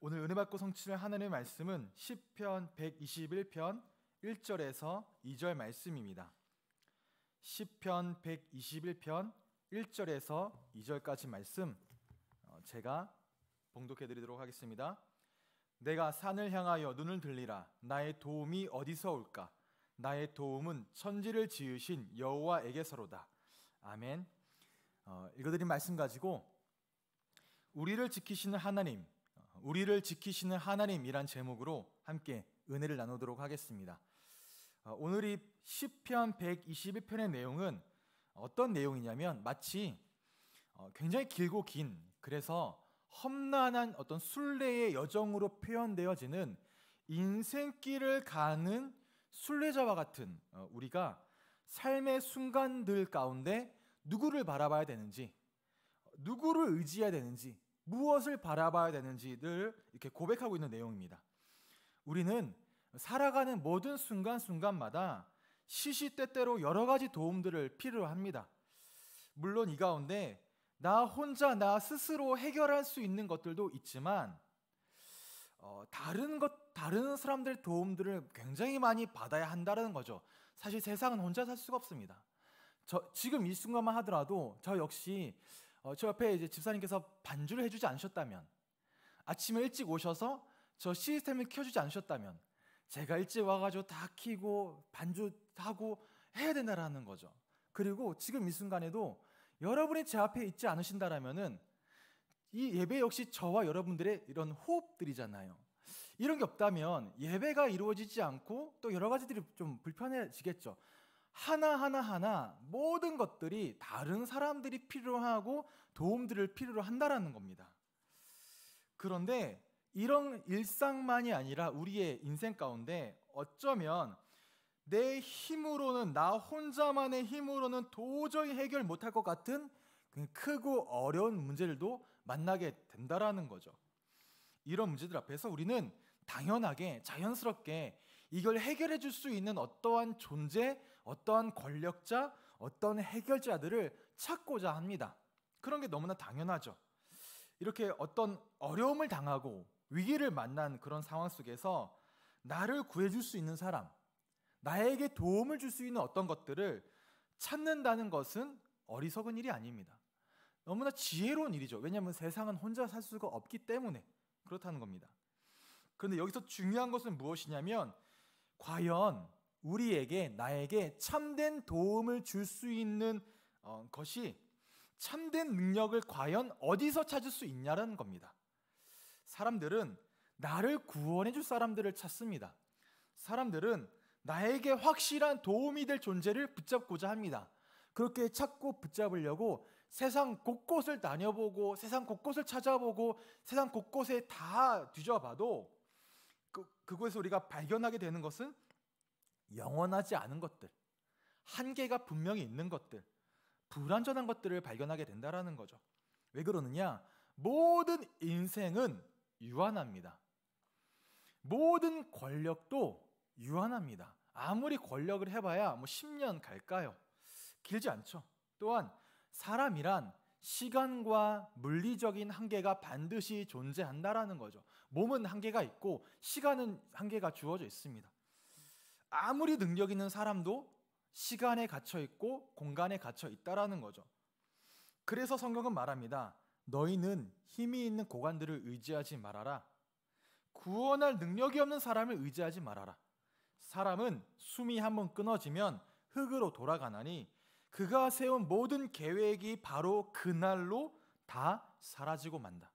오늘 은혜 받고 성취를 하나님의 말씀은 시편 121편 1절에서 2절 말씀입니다. 시편 121편 1절에서 2절까지 말씀 어, 제가 봉독해 드리도록 하겠습니다. 내가 산을 향하여 눈을 들리라 나의 도움이 어디서 올까 나의 도움은 천지를 지으신 여호와에게서로다. 아멘. 어, 읽어드린 말씀 가지고 우리를 지키시는 하나님 우리를 지키시는 하나님이란 제목으로 함께 은혜를 나누도록 하겠습니다. 어, 오늘 이 시편 121편의 내용은 어떤 내용이냐면 마치 어, 굉장히 길고 긴 그래서 험난한 어떤 순례의 여정으로 표현되어지는 인생길을 가는 순례자와 같은 어, 우리가 삶의 순간들 가운데 누구를 바라봐야 되는지 누구를 의지해야 되는지 무엇을 바라봐야 되는지를 이렇게 고백하고 있는 내용입니다. 우리는 살아가는 모든 순간순간마다 시시때때로 여러 가지 도움들을 필요로 합니다. 물론 이 가운데 나 혼자 나 스스로 해결할 수 있는 것들도 있지만 어, 다른 것 다른 사람들 도움들을 굉장히 많이 받아야 한다는 거죠. 사실 세상은 혼자 살 수가 없습니다. 저, 지금 이 순간만 하더라도 저 역시 어, 저 옆에 이제 집사님께서 반주를 해주지 않으셨다면, 아침에 일찍 오셔서 저 시스템을 켜주지 않으셨다면, 제가 일찍 와가지고 다 키고 반주하고 해야 된다라는 거죠. 그리고 지금 이 순간에도 여러분이 제 앞에 있지 않으신다라면은 이 예배 역시 저와 여러분들의 이런 호흡들이잖아요. 이런 게 없다면 예배가 이루어지지 않고 또 여러 가지들이 좀 불편해지겠죠. 하나하나 하나 모든 것들이 다른 사람들이 필요하고 도움들을 필요로 한다라는 겁니다. 그런데 이런 일상만이 아니라 우리의 인생 가운데 어쩌면 내 힘으로는 나 혼자만의 힘으로는 도저히 해결 못할 것 같은 그 크고 어려운 문제들도 만나게 된다라는 거죠. 이런 문제들 앞에서 우리는 당연하게 자연스럽게 이걸 해결해 줄 수 있는 어떠한 존재 어떤 권력자, 어떤 해결자들을 찾고자 합니다. 그런 게 너무나 당연하죠. 이렇게 어떤 어려움을 당하고 위기를 만난 그런 상황 속에서 나를 구해줄 수 있는 사람, 나에게 도움을 줄 수 있는 어떤 것들을 찾는다는 것은 어리석은 일이 아닙니다. 너무나 지혜로운 일이죠. 왜냐하면 세상은 혼자 살 수가 없기 때문에 그렇다는 겁니다. 그런데 여기서 중요한 것은 무엇이냐면, 과연 우리에게 나에게 참된 도움을 줄 수 있는 어, 것이 참된 능력을 과연 어디서 찾을 수 있냐는 겁니다. 사람들은 나를 구원해 줄 사람들을 찾습니다. 사람들은 나에게 확실한 도움이 될 존재를 붙잡고자 합니다. 그렇게 찾고 붙잡으려고 세상 곳곳을 다녀보고 세상 곳곳을 찾아보고 세상 곳곳에 다 뒤져봐도 그, 그곳에서 우리가 발견하게 되는 것은 영원하지 않은 것들, 한계가 분명히 있는 것들, 불완전한 것들을 발견하게 된다라는 거죠. 왜 그러느냐? 모든 인생은 유한합니다. 모든 권력도 유한합니다. 아무리 권력을 해봐야 뭐 10년 갈까요? 길지 않죠. 또한 사람이란 시간과 물리적인 한계가 반드시 존재한다라는 거죠. 몸은 한계가 있고 시간은 한계가 주어져 있습니다. 아무리 능력 있는 사람도 시간에 갇혀 있고 공간에 갇혀 있다라는 거죠. 그래서 성경은 말합니다. 너희는 힘이 있는 고관들을 의지하지 말아라. 구원할 능력이 없는 사람을 의지하지 말아라. 사람은 숨이 한 번 끊어지면 흙으로 돌아가나니 그가 세운 모든 계획이 바로 그날로 다 사라지고 만다.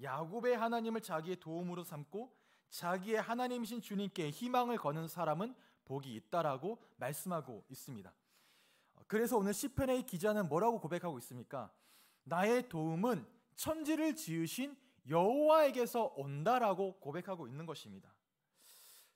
야곱의 하나님을 자기의 도움으로 삼고 자기의 하나님이신 주님께 희망을 거는 사람은 복이 있다라고 말씀하고 있습니다. 그래서 오늘 시편의 기자는 뭐라고 고백하고 있습니까? 나의 도움은 천지를 지으신 여호와에게서 온다라고 고백하고 있는 것입니다.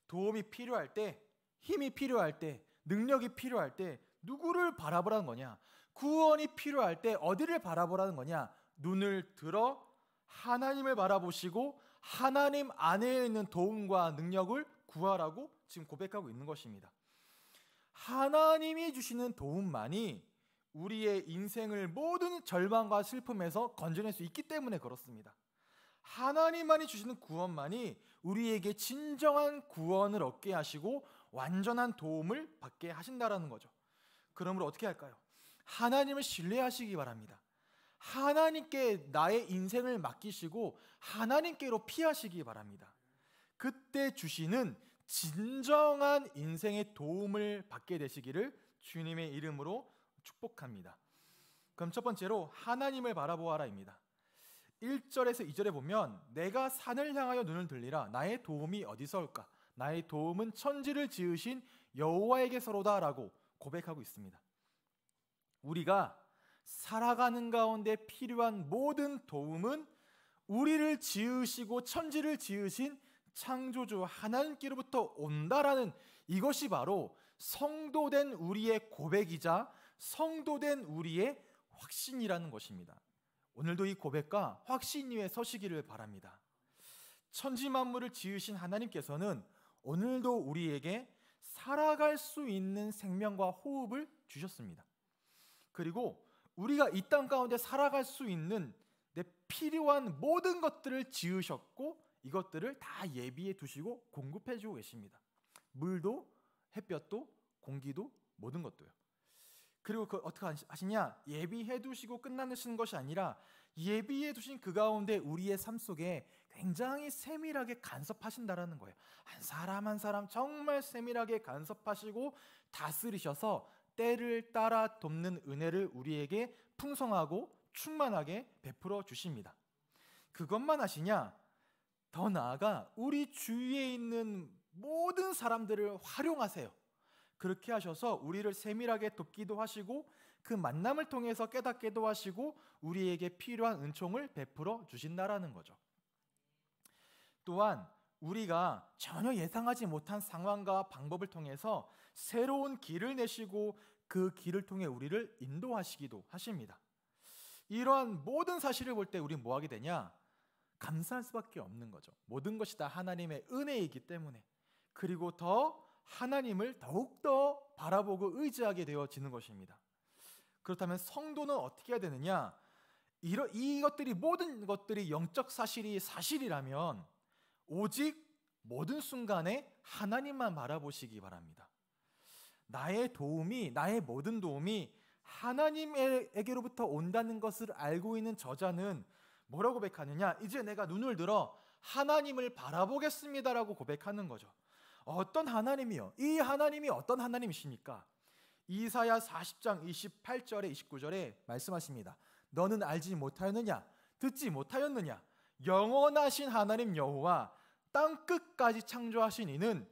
도움이 필요할 때, 힘이 필요할 때, 능력이 필요할 때 누구를 바라보라는 거냐? 구원이 필요할 때 어디를 바라보라는 거냐? 눈을 들어 하나님을 바라보시고 하나님 안에 있는 도움과 능력을 구하라고 지금 고백하고 있는 것입니다. 하나님이 주시는 도움만이 우리의 인생을 모든 절망과 슬픔에서 건져낼 수 있기 때문에 그렇습니다. 하나님만이 주시는 구원만이 우리에게 진정한 구원을 얻게 하시고 완전한 도움을 받게 하신다라는 거죠. 그러므로 어떻게 할까요? 하나님을 신뢰하시기 바랍니다. 하나님께 나의 인생을 맡기시고 하나님께로 피하시기 바랍니다. 그때 주시는 진정한 인생의 도움을 받게 되시기를 주님의 이름으로 축복합니다. 그럼 첫 번째로 하나님을 바라보아라입니다. 1절에서 2절에 보면 내가 산을 향하여 눈을 들리라 나의 도움이 어디서 올까 나의 도움은 천지를 지으신 여호와에게서로다라고 고백하고 있습니다. 우리가 살아가는 가운데 필요한 모든 도움은 우리를 지으시고 천지를 지으신 창조주 하나님께로부터 온다라는 이것이 바로 성도된 우리의 고백이자 성도된 우리의 확신이라는 것입니다. 오늘도 이 고백과 확신 위에 서시기를 바랍니다. 천지 만물을 지으신 하나님께서는 오늘도 우리에게 살아갈 수 있는 생명과 호흡을 주셨습니다. 그리고 우리가 이 땅 가운데 살아갈 수 있는 내 필요한 모든 것들을 지으셨고 이것들을 다 예비해 두시고 공급해 주고 계십니다. 물도 햇볕도 공기도 모든 것도요. 그리고 그 어떻게 하시냐? 예비해 두시고 끝나는 것이 아니라 예비해 두신 그 가운데 우리의 삶 속에 굉장히 세밀하게 간섭하신다라는 거예요. 한 사람 한 사람 정말 세밀하게 간섭하시고 다스리셔서 때를 따라 돕는 은혜를 우리에게 풍성하고 충만하게 베풀어 주십니다. 그것만 하시냐? 더 나아가 우리 주위에 있는 모든 사람들을 활용하세요. 그렇게 하셔서 우리를 세밀하게 돕기도 하시고 그 만남을 통해서 깨닫게도 하시고 우리에게 필요한 은총을 베풀어 주신다라는 거죠. 또한 우리가 전혀 예상하지 못한 상황과 방법을 통해서 새로운 길을 내시고 그 길을 통해 우리를 인도하시기도 하십니다. 이러한 모든 사실을 볼 때 우리는 뭐 하게 되냐? 감사할 수밖에 없는 거죠. 모든 것이 다 하나님의 은혜이기 때문에. 그리고 더 하나님을 더욱더 바라보고 의지하게 되어지는 것입니다. 그렇다면 성도는 어떻게 해야 되느냐? 이것들이 모든 것들이 영적 사실이 사실이라면 오직 모든 순간에 하나님만 바라보시기 바랍니다. 나의 도움이, 나의 모든 도움이 하나님에게로부터 온다는 것을 알고 있는 저자는 뭐라고 고백하느냐? 이제 내가 눈을 들어 하나님을 바라보겠습니다라고 고백하는 거죠. 어떤 하나님이요? 이 하나님이 어떤 하나님이십니까? 이사야 40장 28절에 29절에 말씀하십니다. 너는 알지 못하였느냐? 듣지 못하였느냐? 영원하신 하나님 여호와 땅 끝까지 창조하신 이는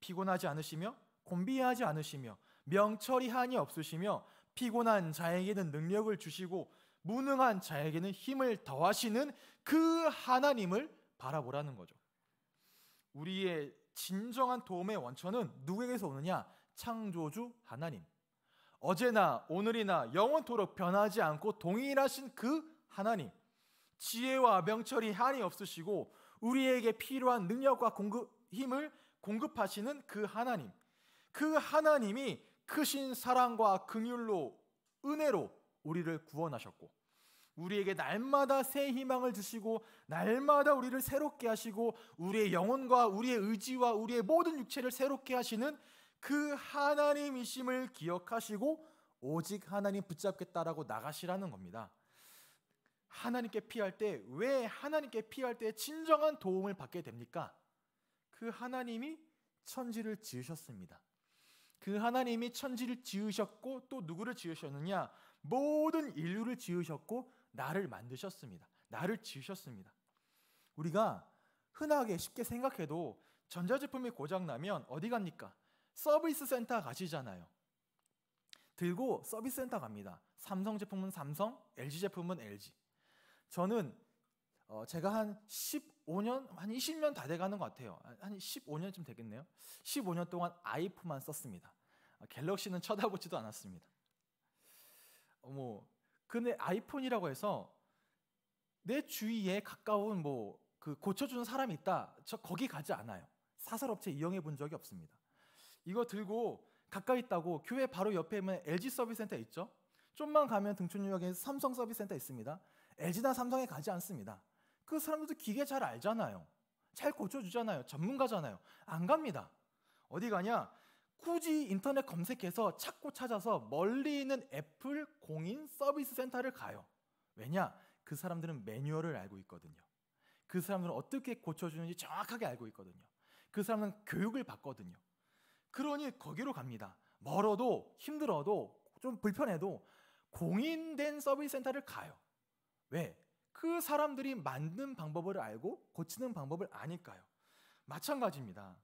피곤하지 않으시며 곤비하지 않으시며 명철이 한이 없으시며 피곤한 자에게는 능력을 주시고 무능한 자에게는 힘을 더하시는 그 하나님을 바라보라는 거죠. 우리의 진정한 도움의 원천은 누구에게서 오느냐? 창조주 하나님. 어제나 오늘이나 영원토록 변하지 않고 동일하신 그 하나님. 지혜와 명철이 한이 없으시고 우리에게 필요한 능력과 공급, 힘을 공급하시는 그 하나님. 그 하나님이 크신 사랑과 긍휼로 은혜로 우리를 구원하셨고 우리에게 날마다 새 희망을 주시고 날마다 우리를 새롭게 하시고 우리의 영혼과 우리의 의지와 우리의 모든 육체를 새롭게 하시는 그 하나님이심을 기억하시고 오직 하나님 붙잡겠다라고 나가시라는 겁니다. 하나님께 피할 때 왜 하나님께 피할 때 진정한 도움을 받게 됩니까? 그 하나님이 천지를 지으셨습니다. 그 하나님이 천지를 지으셨고 또 누구를 지으셨느냐? 모든 인류를 지으셨고 나를 만드셨습니다. 나를 지으셨습니다. 우리가 흔하게 쉽게 생각해도 전자제품이 고장나면 어디 갑니까? 서비스 센터 가시잖아요. 들고 서비스 센터 갑니다. 삼성 제품은 삼성, LG 제품은 LG. 저는 어, 제가 한 15년, 한 20년 다 돼가는 것 같아요. 한 15년쯤 되겠네요. 15년 동안 아이폰만 썼습니다. 아, 갤럭시는 쳐다보지도 않았습니다. 어머, 근데 아이폰이라고 해서 내 주위에 가까운 뭐 그 고쳐주는 사람이 있다. 저 거기 가지 않아요. 사설업체 이용해 본 적이 없습니다. 이거 들고 가까이 있다고 교회 바로 옆에 있는 LG 서비스센터 있죠? 좀만 가면 등촌역에 삼성 서비스센터 있습니다. LG나 삼성에 가지 않습니다. 그 사람들도 기계 잘 알잖아요. 잘 고쳐주잖아요. 전문가잖아요. 안 갑니다. 어디 가냐? 굳이 인터넷 검색해서 찾고 찾아서 멀리 있는 애플 공인 서비스 센터를 가요. 왜냐? 그 사람들은 매뉴얼을 알고 있거든요. 그 사람들은 어떻게 고쳐주는지 정확하게 알고 있거든요. 그 사람은 교육을 받거든요. 그러니 거기로 갑니다. 멀어도 힘들어도 좀 불편해도 공인된 서비스 센터를 가요. 왜? 그 사람들이 만든 방법을 알고 고치는 방법을 아니까요. 마찬가지입니다.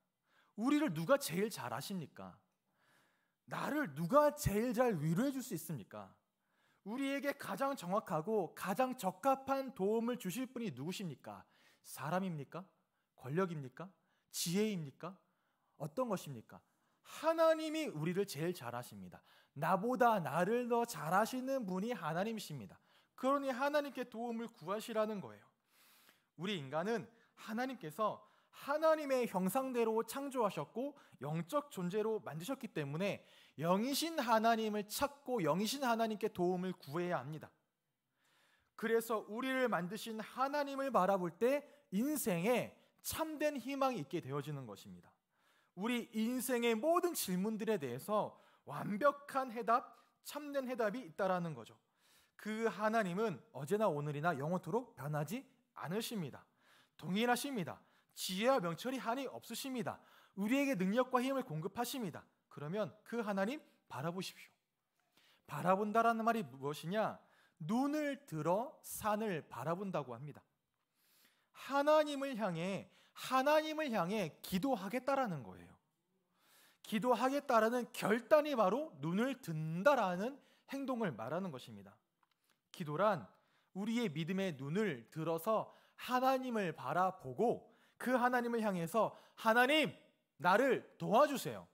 우리를 누가 제일 잘 아십니까? 나를 누가 제일 잘 위로해 줄 수 있습니까? 우리에게 가장 정확하고 가장 적합한 도움을 주실 분이 누구십니까? 사람입니까? 권력입니까? 지혜입니까? 어떤 것입니까? 하나님이 우리를 제일 잘 아십니다. 나보다 나를 더 잘 아시는 분이 하나님이십니다. 그러니 하나님께 도움을 구하시라는 거예요. 우리 인간은 하나님께서 하나님의 형상대로 창조하셨고 영적 존재로 만드셨기 때문에 영이신 하나님을 찾고 영이신 하나님께 도움을 구해야 합니다. 그래서 우리를 만드신 하나님을 바라볼 때 인생에 참된 희망이 있게 되어지는 것입니다. 우리 인생의 모든 질문들에 대해서 완벽한 해답, 참된 해답이 있다라는 거죠. 그 하나님은 어제나 오늘이나 영원토록 변하지 않으십니다. 동일하십니다. 지혜와 명철이 한이 없으십니다. 우리에게 능력과 힘을 공급하십니다. 그러면 그 하나님 바라보십시오. 바라본다라는 말이 무엇이냐? 눈을 들어 산을 바라본다고 합니다. 하나님을 향해 하나님을 향해 기도하겠다라는 거예요. 기도하겠다라는 결단이 바로 눈을 든다라는 행동을 말하는 것입니다. 기도란 우리의 믿음의 눈을 들어서 하나님을 바라보고 그 하나님을 향해서 하나님 나를 도와주세요.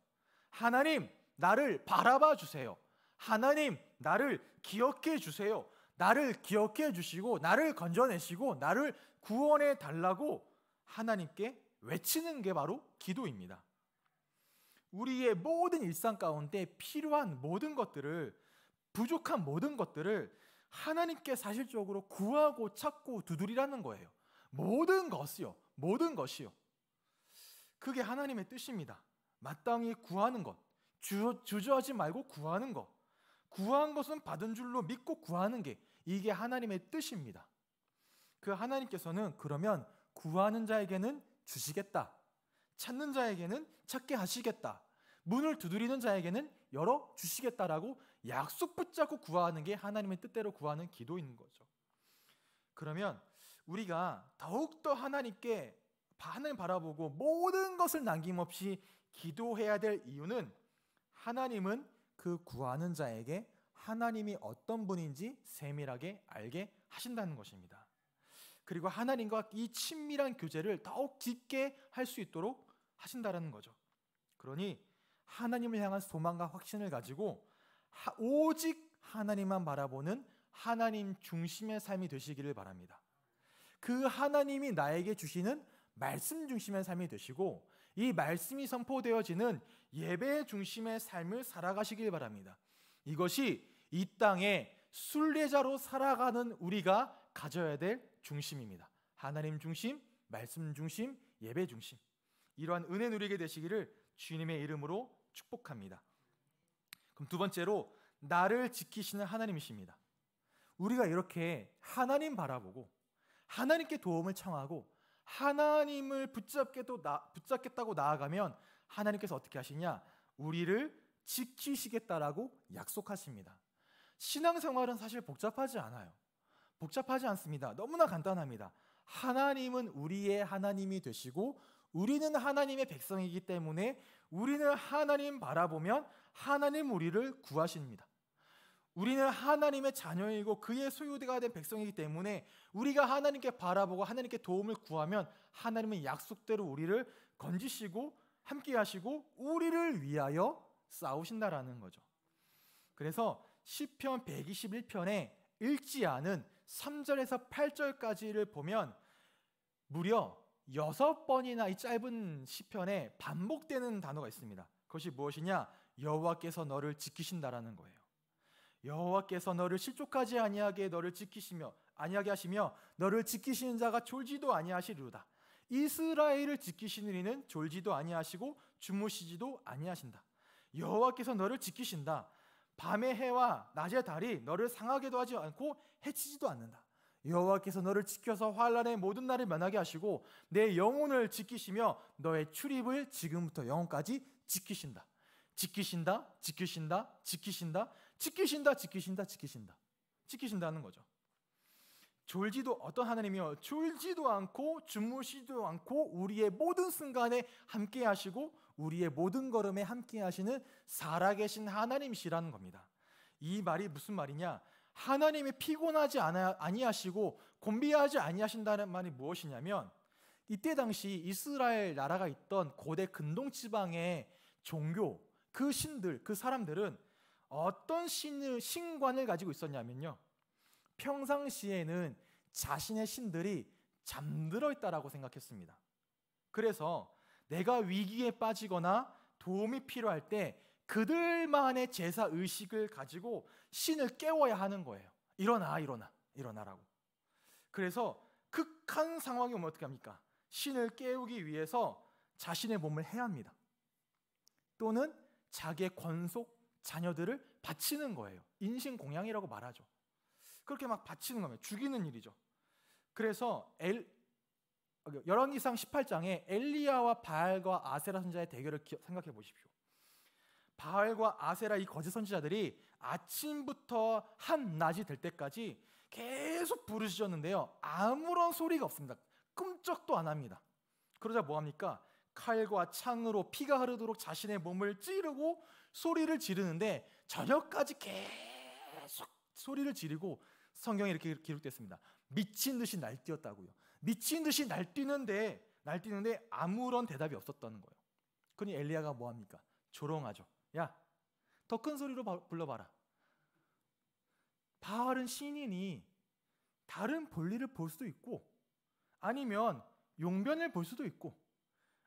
하나님 나를 바라봐 주세요. 하나님 나를 기억해 주세요. 나를 기억해 주시고 나를 건져내시고 나를 구원해 달라고 하나님께 외치는 게 바로 기도입니다. 우리의 모든 일상 가운데 필요한 모든 것들을 부족한 모든 것들을 하나님께 사실적으로 구하고 찾고 두드리라는 거예요. 모든 것이요. 모든 것이요. 그게 하나님의 뜻입니다. 마땅히 구하는 것. 주, 주저하지 말고 구하는 것. 구한 것은 받은 줄로 믿고 구하는 게 이게 하나님의 뜻입니다. 그 하나님께서는 그러면 구하는 자에게는 주시겠다. 찾는 자에게는 찾게 하시겠다. 문을 두드리는 자에게는 열어 주시겠다라고 약속 붙잡고 구하는 게 하나님의 뜻대로 구하는 기도인 거죠. 그러면 우리가 더욱더 하나님께 하나 바라보고 모든 것을 남김없이 기도해야 될 이유는 하나님은 그 구하는 자에게 하나님이 어떤 분인지 세밀하게 알게 하신다는 것입니다. 그리고 하나님과 이 친밀한 교제를 더욱 깊게 할 수 있도록 하신다는 거죠. 그러니 하나님을 향한 소망과 확신을 가지고 오직 하나님만 바라보는 하나님 중심의 삶이 되시기를 바랍니다. 그 하나님이 나에게 주시는 말씀 중심의 삶이 되시고 이 말씀이 선포되어지는 예배 중심의 삶을 살아가시길 바랍니다. 이것이 이 땅에 순례자로 살아가는 우리가 가져야 될 중심입니다. 하나님 중심, 말씀 중심, 예배 중심. 이러한 은혜 누리게 되시기를 주님의 이름으로 축복합니다. 그럼 두 번째로 나를 지키시는 하나님이십니다. 우리가 이렇게 하나님 바라보고 하나님께 도움을 청하고 하나님을 붙잡게도 나, 붙잡겠다고 나아가면 하나님께서 어떻게 하시냐? 우리를 지키시겠다라고 약속하십니다. 신앙생활은 사실 복잡하지 않아요. 복잡하지 않습니다. 너무나 간단합니다. 하나님은 우리의 하나님이 되시고 우리는 하나님의 백성이기 때문에 우리는 하나님 바라보면 하나님 우리를 구하십니다. 우리는 하나님의 자녀이고 그의 소유대가 된 백성이기 때문에 우리가 하나님께 바라보고 하나님께 도움을 구하면 하나님은 약속대로 우리를 건지시고 함께 하시고 우리를 위하여 싸우신다라는 거죠. 그래서 시편 121편에 읽지 않은 3절에서 8절까지를 보면 무려 6번이나 이 짧은 시편에 반복되는 단어가 있습니다. 그것이 무엇이냐? 여호와께서 너를 지키신다라는 거예요. 여호와께서 너를 실족하지 아니하게 너를 지키시며 아니하게 하시며 너를 지키시는 자가 졸지도 아니하시리로다. 이스라엘을 지키시는 이는 졸지도 아니하시고 주무시지도 아니하신다. 여호와께서 너를 지키신다. 밤의 해와 낮의 달이 너를 상하게도 하지 않고 해치지도 않는다. 여호와께서 너를 지켜서 환란의 모든 날을 면하게 하시고 내 영혼을 지키시며 너의 출입을 지금부터 영혼까지 지키신다. 지키신다, 지키신다, 지키신다, 지키신다, 지키신다, 지키신다, 지키신다는 거죠. 졸지도 어떤 하나님이요 졸지도 않고 주무시도 지 않고 우리의 모든 순간에 함께 하시고 우리의 모든 걸음에 함께 하시는 살아계신 하나님이시라는 겁니다. 이 말이 무슨 말이냐? 하나님이 피곤하지 않아, 아니하시고 곤비하지 아니하신다는 말이 무엇이냐면 이때 당시 이스라엘 나라가 있던 고대 근동 지방의 종교 그 신들, 그 사람들은 어떤 신을, 신관을 가지고 있었냐면요. 평상시에는 자신의 신들이 잠들어 있다라고 생각했습니다. 그래서 내가 위기에 빠지거나 도움이 필요할 때 그들만의 제사 의식을 가지고 신을 깨워야 하는 거예요. 일어나, 일어나, 일어나라고. 그래서 극한 상황이 오면 어떻게 합니까? 신을 깨우기 위해서 자신의 몸을 해야 합니다. 또는 자기의 권속 자녀들을 바치는 거예요. 인신 공양이라고 말하죠. 그렇게 막 바치는 겁니다. 죽이는 일이죠. 그래서 엘 열왕기상 18장에 엘리야와 바알과 아세라 선지자의 대결을 기어, 생각해 보십시오. 바알과 아세라 이 거짓 선지자들이 아침부터 한 낮이 될 때까지 계속 부르짖었는데요. 아무런 소리가 없습니다. 끔쩍도 안 합니다. 그러자 뭐 합니까? 칼과 창으로 피가 흐르도록 자신의 몸을 찌르고 소리를 지르는데 저녁까지 계속 소리를 지르고 성경에 이렇게 기록됐습니다. 미친 듯이 날뛰었다고요. 미친 듯이 날뛰는데 날뛰는데 아무런 대답이 없었다는 거예요. 그러니 엘리야가 뭐 합니까? 조롱하죠. 야, 더 큰 소리로 바, 불러봐라. 바알은 신인이 다른 볼일을 볼 수도 있고 아니면 용변을 볼 수도 있고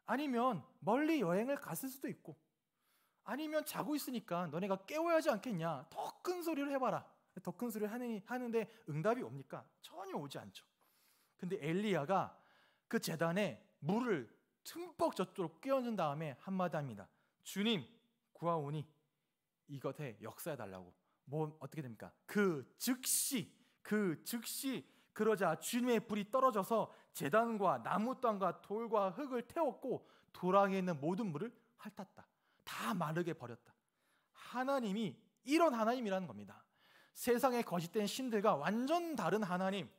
아니면 멀리 여행을 갔을 수도 있고 아니면 자고 있으니까 너네가 깨워야 하지 않겠냐 더 큰 소리를 해봐라 더 큰 소리를 하느니, 하는데 응답이 옵니까? 전혀 오지 않죠 근데 엘리야가 그 재단에 물을 틈뻑 젖도록 끼얹은 다음에 한마디 합니다 주님 구하오니 이것에 역사해달라고 뭐 어떻게 됩니까? 그 즉시 그 즉시 그러자 주님의 불이 떨어져서 재단과 나무 땅과 돌과 흙을 태웠고 도랑에 있는 모든 물을 핥았다. 다 마르게 버렸다. 하나님이 이런 하나님이라는 겁니다. 세상의 거짓된 신들과 완전 다른 하나님,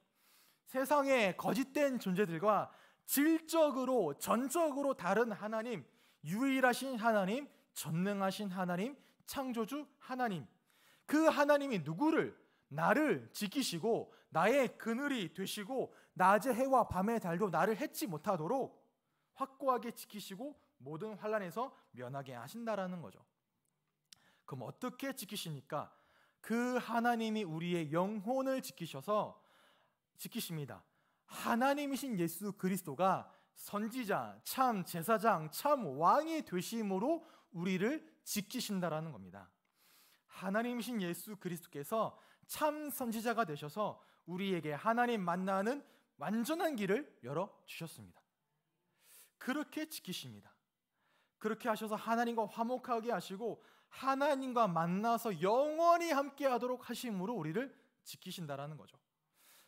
세상의 거짓된 존재들과 질적으로, 전적으로 다른 하나님, 유일하신 하나님, 전능하신 하나님, 창조주 하나님. 그 하나님이 누구를, 나를 지키시고, 나의 그늘이 되시고, 낮의 해와 밤의 달도 나를 해치 못하도록 확고하게 지키시고 모든 환란에서 면하게 하신다라는 거죠. 그럼 어떻게 지키십니까? 그 하나님이 우리의 영혼을 지키셔서 지키십니다. 하나님이신 예수 그리스도가 선지자, 참 제사장, 참 왕이 되심으로 우리를 지키신다라는 겁니다. 하나님이신 예수 그리스도께서 참 선지자가 되셔서 우리에게 하나님 만나는 완전한 길을 열어 주셨습니다. 그렇게 지키십니다. 그렇게 하셔서 하나님과 화목하게 하시고 하나님과 만나서 영원히 함께 하도록 하심으로 우리를 지키신다라는 거죠.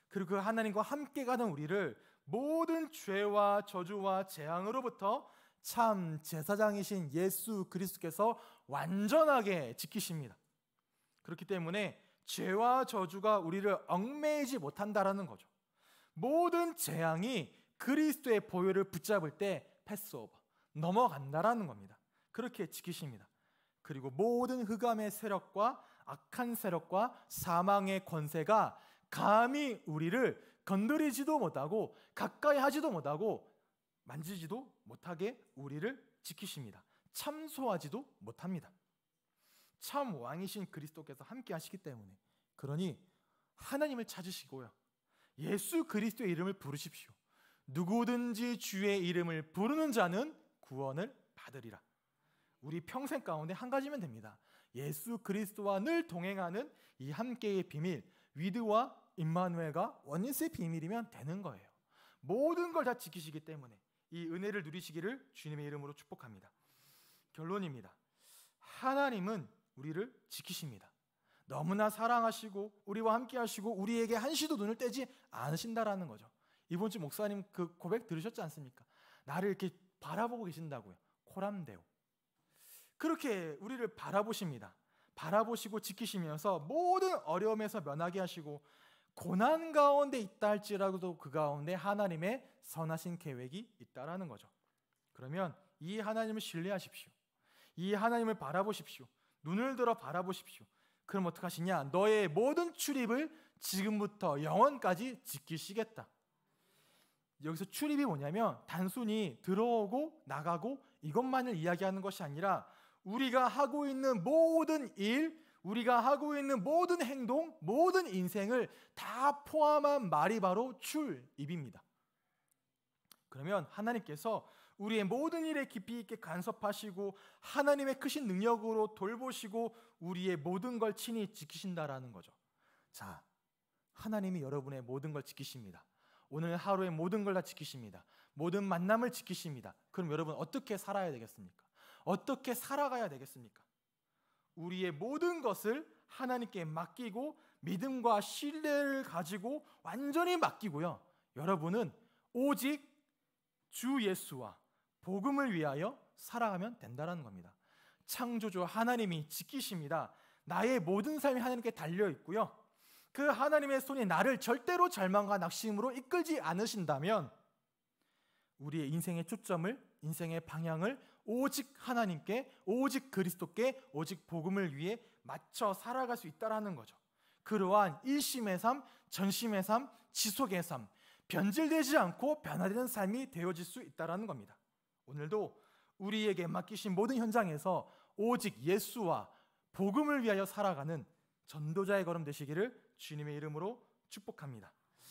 그리고 그 하나님과 함께 가는 우리를 모든 죄와 저주와 재앙으로부터 참 제사장이신 예수 그리스도께서 완전하게 지키십니다. 그렇기 때문에 죄와 저주가 우리를 얽매이지 못한다라는 거죠. 모든 재앙이 그리스도의 보혈을 붙잡을 때 패스오버 넘어간다라는 겁니다. 그렇게 지키십니다. 그리고 모든 흑암의 세력과 악한 세력과 사망의 권세가 감히 우리를 건드리지도 못하고 가까이 하지도 못하고 만지지도 못하게 우리를 지키십니다. 참소하지도 못합니다. 참 왕이신 그리스도께서 함께 하시기 때문에 그러니 하나님을 찾으시고요. 예수 그리스도의 이름을 부르십시오. 누구든지 주의 이름을 부르는 자는 구원을 받으리라. 우리 평생 가운데 한 가지면 됩니다. 예수 그리스도와 늘 동행하는 이 함께의 비밀, 위드와 임마누엘과 원리스의 비밀이면 되는 거예요. 모든 걸 다 지키시기 때문에 이 은혜를 누리시기를 주님의 이름으로 축복합니다. 결론입니다. 하나님은 우리를 지키십니다. 너무나 사랑하시고 우리와 함께 하시고 우리에게 한시도 눈을 떼지 않으신다라는 거죠. 이번 주 목사님 그 고백 들으셨지 않습니까? 나를 이렇게 바라보고 계신다고요. 코람데오. 그렇게 우리를 바라보십니다. 바라보시고 지키시면서 모든 어려움에서 면하게 하시고 고난 가운데 있다 할지라도 그 가운데 하나님의 선하신 계획이 있다라는 거죠. 그러면 이 하나님을 신뢰하십시오. 이 하나님을 바라보십시오. 눈을 들어 바라보십시오. 그럼 어떡하시냐? 너의 모든 출입을 지금부터 영원까지 지키시겠다. 여기서 출입이 뭐냐면 단순히 들어오고 나가고 이것만을 이야기하는 것이 아니라 우리가 하고 있는 모든 일, 우리가 하고 있는 모든 행동, 모든 인생을 다 포함한 말이 바로 출입입니다. 그러면 하나님께서 우리의 모든 일에 깊이 있게 간섭하시고 하나님의 크신 능력으로 돌보시고 우리의 모든 걸 친히 지키신다라는 거죠. 자, 하나님이 여러분의 모든 걸 지키십니다. 오늘 하루의 모든 걸 다 지키십니다. 모든 만남을 지키십니다. 그럼 여러분 어떻게 살아야 되겠습니까? 어떻게 살아가야 되겠습니까? 우리의 모든 것을 하나님께 맡기고 믿음과 신뢰를 가지고 완전히 맡기고요. 여러분은 오직 주 예수와 복음을 위하여 살아가면 된다라는 겁니다. 창조주 하나님이 지키십니다. 나의 모든 삶이 하나님께 달려 있고요. 그 하나님의 손이 나를 절대로 절망과 낙심으로 이끌지 않으신다면 우리의 인생의 초점을 인생의 방향을 오직 하나님께 오직 그리스도께 오직 복음을 위해 맞춰 살아갈 수 있다라는 거죠. 그러한 일심의 삶, 전심의 삶, 지속의 삶, 변질되지 않고 변화되는 삶이 되어질 수 있다라는 겁니다. 오늘도 우리에게 맡기신 모든 현장에서 오직 예수와 복음을 위하여 살아가는 전도자의 걸음 되시기를 주님의 이름으로 축복합니다.